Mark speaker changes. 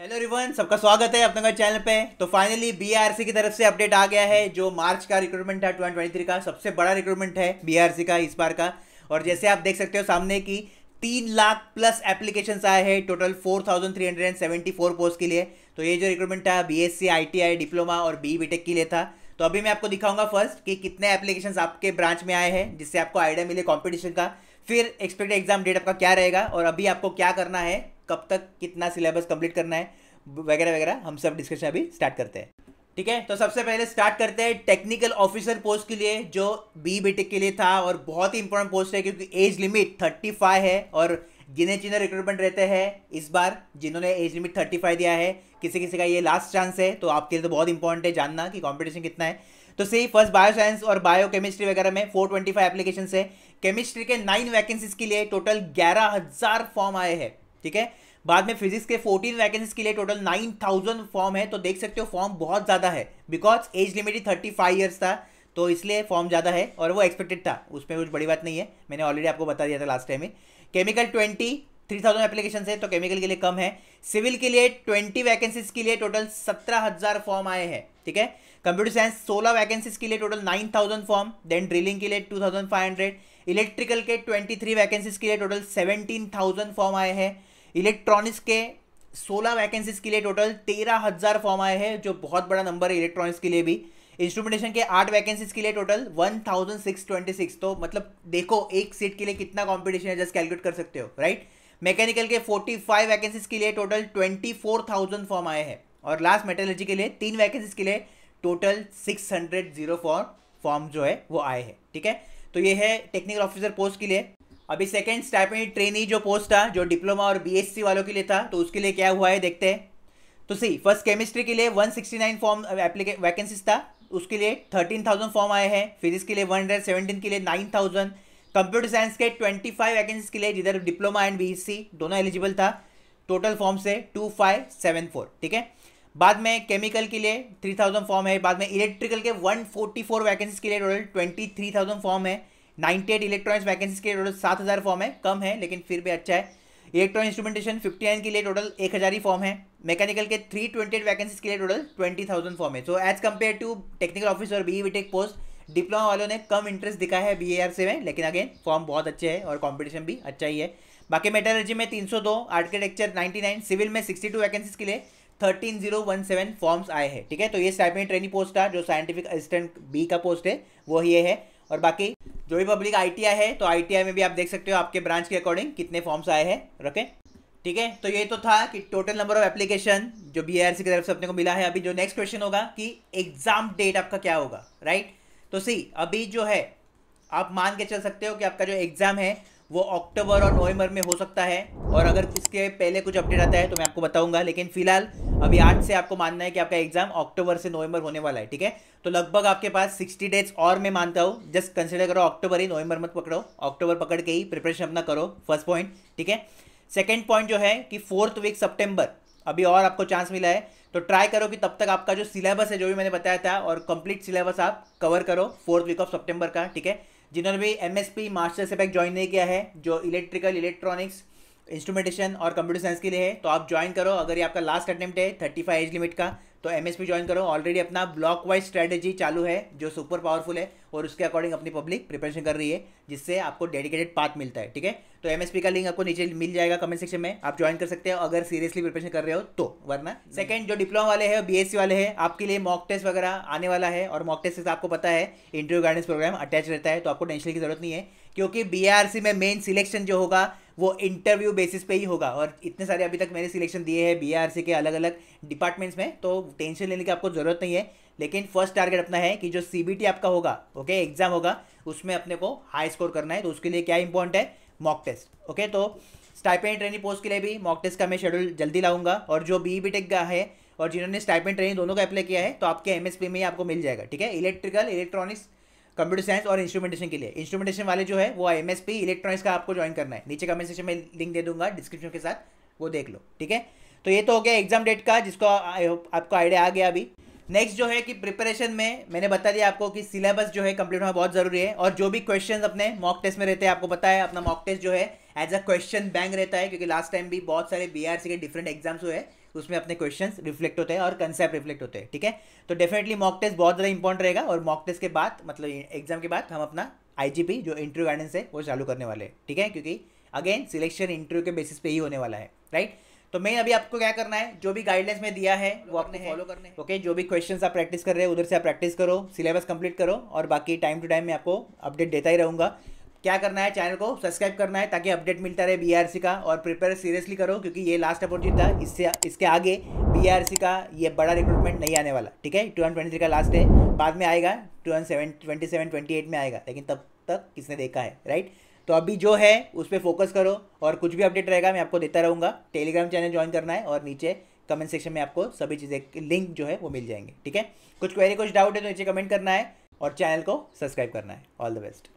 Speaker 1: hello रिवन सबका स्वागत है अपने चैनल पे तो फाइनली बीआरसी की तरफ से अपडेट आ गया है जो मार्च का रिक्रूटमेंट ट्वेंटी थ्री का सबसे बड़ा रिक्रूटमेंट है बीआरसी का इस बार का और जैसे आप देख सकते हो सामने की तीन लाख प्लस एप्लीकेशंस आए हैं total four thousand three hundred and seventy four post के लिए तो ये जो रिक्रूटमेंट था बीएससी आईटीआई डिप्लोमा और बी बीटेक e के लिए था तो अभी मैं आपको दिखाऊंगा फर्स्ट कि कितने एप्लीकेशंस आपके ब्रांच में आए हैं जिससे आपको आइडिया मिले कॉम्पिटिशन का फिर एक्सपेक्टेड एग्जाम डेट आपका क्या रहेगा और अभी आपको क्या करना है कब तक कितना सिलेबस कंप्लीट करना है वगैरह वगैरह हम सब डिस्कशन अभी स्टार्ट करते हैं ठीक है तो सबसे पहले स्टार्ट करते हैं टेक्निकल ऑफिसर पोस्ट के लिए जो बी बीटेक के लिए था और बहुत ही इंपॉर्टेंट पोस्ट है क्योंकि एज लिमिट थर्टी फाइव है और गिने चिने रिक्रूटमेंट रहते हैं इस बार जिन्होंने एज लिमिट थर्टी फाइव दिया है किसी किसी का ये लास्ट चांस है तो आपके लिए तो बहुत इंपॉर्टेंट है जानना कि कॉम्पिटिशन कितना है तो सही फर्स्ट बायो साइंस और बायो केमिस्ट्री वगैरह में फोर ट्वेंटी फाइव एप्लीकेशन है केमिस्ट्री के नाइन वैकेंसीज के लिए टोटल ग्यारह हज़ार फॉर्म आए हैं ठीक है बाद में फिजिक्स के 14 वैकेंसीज के लिए टोटल 9000 फॉर्म है तो देख सकते हो फॉर्म बहुत ज़्यादा है because age limit thirty five years था तो इसलिए फॉर्म ज़्यादा है और वो एक्सपेक्टेड था उसमें कुछ बड़ी बात नहीं है मैंने ऑलरेडी आपको बता दिया था लास्ट टाइम में chemical twenty three thousand application है तो केमिकल के लिए कम है सिविल के लिए ट्वेंटी वैकेंसीज के लिए टोटल सत्रह हज़ार फॉर्म आए हैं ठीक है कंप्यूटर साइंस सोलह वैकेंसीज के लिए total nine thousand form then drilling के लिए two thousand five hundred electrical के ट्वेंटी थ्री वैकेंसीज के लिए टोटल सेवेंटीन थाउजेंड फॉर्म आए हैं इलेक्ट्रॉनिक्स के सोलह वैकेंसीज के लिए टोटल तेरह हज़ार फॉर्म आए हैं जो बहुत बड़ा नंबर है इलेक्ट्रॉनिक्स के लिए भी इंस्ट्रूमेंटेशन के आठ वैकेंसीज के लिए total one thousand six twenty six तो मतलब देखो एक सीट के लिए कितना कॉम्पिटिशन है जस्ट कैलकुलेट कर सकते हो राइट मैकेनिकल के फोर्टी फाइव वैकेंसीज के लिए total twenty four thousand form आए हैं और लास्ट मेटोलॉजी के लिए तीन वैकेंसीज के लिए total six hundred zero four form जो है वो आए हैं ठीक है तो ये है टेक्निकल ऑफिसर पोस्ट के लिए अभी सेकेंड स्टाइपेंड ट्रेनी जो पोस्ट था जो डिप्लोमा और बीएससी वालों के लिए था तो उसके लिए क्या हुआ है देखते हैं तो सी फर्स्ट केमिस्ट्री के लिए 169 फॉर्म एप्लीके वैकेंसीज था उसके लिए 13,000 फॉर्म आए हैं फिजिक्स के लिए 117 के लिए 9,000 कंप्यूटर साइंस के 25 वैकेंसीज के लिए जिधर डिप्लोमा एंड बीएससी दोनों एलिजिबल था टोटल फॉर्म से 2574 ठीक है बाद में केमिकल के लिए 3000 फॉर्म है बाद में इलेक्ट्रिकल के 144 वैकेंसीज के लिए टोटल ट्वेंटी फॉर्म है नाइन्टी एट इलेक्ट्रॉनिक्स वैकेंसी के टोटल सात हज़ार फॉर्म है कम है लेकिन फिर भी अच्छा है इलेक्ट्रॉनिक इंस्ट्रूमेंटेशन फिफ्टी नाइन के लिए टोटल एक हज़ार ही फॉर्म है मैकेनिकल के थ्री ट्वेंटी एट वैकेंसी के लिए टोटल ट्वेंटी थाउजेंड फॉर्म है so as compare to technical office और बी टेक पोस्ट डिप्लोमा वालों ने कम इंटरेस्ट दिखा है बी e से में लेकिन अगेन फॉर्म बहुत अच्छे हैं और कॉम्पिटिशन भी अच्छा ही है बाकी मेटलर्जी में तीन सौ दो आर्किटेक्चर नाइन्टी नाइन सिविल में सिक्सटी टू वैकेंसी के लिए thirteen zero one seven forms आए हैं ठीक है तो ये स्टाइपेंड ट्रेनिंग पोस्ट का जो साइंटिफिक असिस्टेंट बी का पोस्ट है वो ये है और बाकी जो भी पब्लिक आई है तो आई में भी आप देख सकते हो आपके ब्रांच के अकॉर्डिंग कितने फॉर्म्स आए हैं रखें ठीक है तो ये तो था कि टोटल नंबर ऑफ एप्लीकेशन जो बी की तरफ से अपने को मिला है अभी जो नेक्स्ट क्वेश्चन होगा कि एग्जाम डेट आपका क्या होगा राइट तो सी अभी जो है आप मान के चल सकते हो कि आपका जो एग्ज़ाम है वो अक्टूबर और नवंबर में हो सकता है और अगर इसके पहले कुछ अपडेट आता है तो मैं आपको बताऊंगा लेकिन फिलहाल अभी आज से आपको मानना है कि आपका एग्जाम अक्टूबर से नवंबर होने वाला है ठीक है तो लगभग आपके पास 60 डेज और मैं मानता हूँ जस्ट कंसिडर करो अक्टूबर ही नवंबर मत पकड़ो अक्टूबर पकड़ के ही प्रिपरेशन अपना करो फर्स्ट पॉइंट ठीक है सेकेंड पॉइंट जो है कि फोर्थ वीक सेप्टेम्बर अभी और आपको चांस मिला है तो ट्राई करो कि तब तक आपका जो सिलेबस है जो भी मैंने बताया था और कंप्लीट सिलेबस आप कवर करो फोर्थ वीक ऑफ सेप्टेम्बर का ठीक है जिन्होंने भी M S P masters pack join नहीं किया है जो इलेक्ट्रिकल इलेक्ट्रॉनिक्स इंस्ट्रूमेंटेशन और कंप्यूटर साइंस के लिए है तो आप ज्वाइन करो अगर ये आपका लास्ट अटैम्प्ट है थर्टी फाइव एज लिमिट का तो एम ज्वाइन करो ऑलरेडी अपना ब्लॉक वाइज स्ट्रैटेजी चालू है जो सुपर पावरफुल है और उसके अकॉर्डिंग अपनी पब्लिक प्रिपरेशन कर रही है जिससे आपको डेडिकेटेड पाथ मिलता है ठीक है तो एम का लिंक आपको नीचे मिल जाएगा कमेंट सेक्शन में आप ज्वाइन कर सकते हो अगर सीरियसली प्रिपरेशन कर रहे हो तो वरना सेकंड जो डिप्लोमा वाले हैं बी वाले हैं आपके लिए मॉक टेस्ट वगैरह आने वाला है और मॉक टेस्ट से आपको पता है इंटरव्यू गाइडेंस प्रोग्राम अटैच रहता है तो आपको टेंशन की जरूरत नहीं है क्योंकि बी में मेन सिलेक्शन जो होगा वो इंटरव्यू बेसिस पे ही होगा और इतने सारे अभी तक मैंने सिलेक्शन दिए हैं बीआरसी के अलग अलग डिपार्टमेंट्स में तो टेंशन लेने की आपको ज़रूरत नहीं है लेकिन फर्स्ट टारगेट अपना है कि जो सी आपका होगा ओके एग्जाम होगा उसमें अपने को हाई स्कोर करना है तो उसके लिए क्या इंपॉर्टेंट है मॉक टेस्ट ओके तो स्टाइपेंड ट्रेनिंग पोस्ट के लिए भी मॉक टेस्ट का मैं शेड्यूल जल्दी लाऊंगा और जो बी बी टेक का है और जिन्होंने स्टाइपेंड ट्रेनिंग दोनों का अप्लाई किया है तो आपके एम में ही आपको मिल जाएगा ठीक है इलेक्ट्रिकल इलेक्ट्रॉनिक्स कंप्यूटर साइंस और इंस्ट्रूमेंटेशन के लिए इंस्ट्रूमेंटेशन वाले जो है वो एम एस पी इलेक्ट्रॉनिक्स का आपको ज्वाइन करना है नीचे कमेंट सेक्शन में लिंक दे दूंगा डिस्क्रिप्शन के साथ वो देख लो ठीक है तो ये तो हो गया एग्जाम डेट का जिसको आपको आइडिया आ गया अभी नेक्स्ट जो है कि प्रिपरेशन में मैंने बता दिया आपको कि सिलेबस जो है कंप्लीट होना बहुत ज़रूरी है और जो भी क्वेश्चन अपने मॉक टेस्ट में रहते हैं आपको पता है अपना मॉक टेस्ट जो है एज अ क्वेश्चन बैंक रहता है क्योंकि लास्ट टाइम भी बहुत सारे बी के डिफरेंट एग्जाम्स हुए हैं उसमें अपने क्वेश्चन रिफ्लेक्ट होते हैं और कंसेप्ट रिफ्लेक्ट होते हैं ठीक है तो डेफिनेटली मॉक टेस्ट बहुत ज़्यादा इंपॉर्टेंट रहेगा और मॉक टेस्ट के बाद मतलब एग्जाम के बाद हम अपना आईजीपी जो इंटरव्यू गाइडेंस है वो चालू करने वाले हैं ठीक है क्योंकि अगेन सिलेक्शन इंटरव्यू के बेसिस पे ही होने वाला है राइट तो मैं अभी आपको क्या करना है जो भी गाइडलाइंस में दिया है वो आपने फॉलो करने ओके okay, जो भी क्वेश्चंस आप प्रैक्टिस कर रहे हैं उधर से आप प्रैक्टिस करो सिलेबस कंप्लीट करो और बाकी टाइम टू टाइम मैं आपको अपडेट देता ही रहूंगा क्या करना है चैनल को सब्सक्राइब करना है ताकि अपडेट मिलता रहे बीआरसी का और प्रिपेयर सीरियसली करो क्योंकि ये लास्ट अपॉर्चुनिटी था इससे इसके आगे बीआरसी का ये बड़ा रिक्रूटमेंट नहीं आने वाला ठीक है टू का लास्ट है बाद में आएगा टू ट्वेंटी में आएगा लेकिन तब तक किसने देखा है राइट तो अभी जो है उस पर फोकस करो और कुछ भी अपडेट रहेगा मैं आपको देता रहूँगा टेलीग्राम चैनल ज्वाइन करना है और नीचे कमेंट सेक्शन में आपको सभी चीज़ें लिंक जो है वो मिल जाएंगे ठीक है कुछ क्वेरी कुछ डाउट है तो नीचे कमेंट करना है और चैनल को सब्सक्राइब करना है ऑल द बेस्ट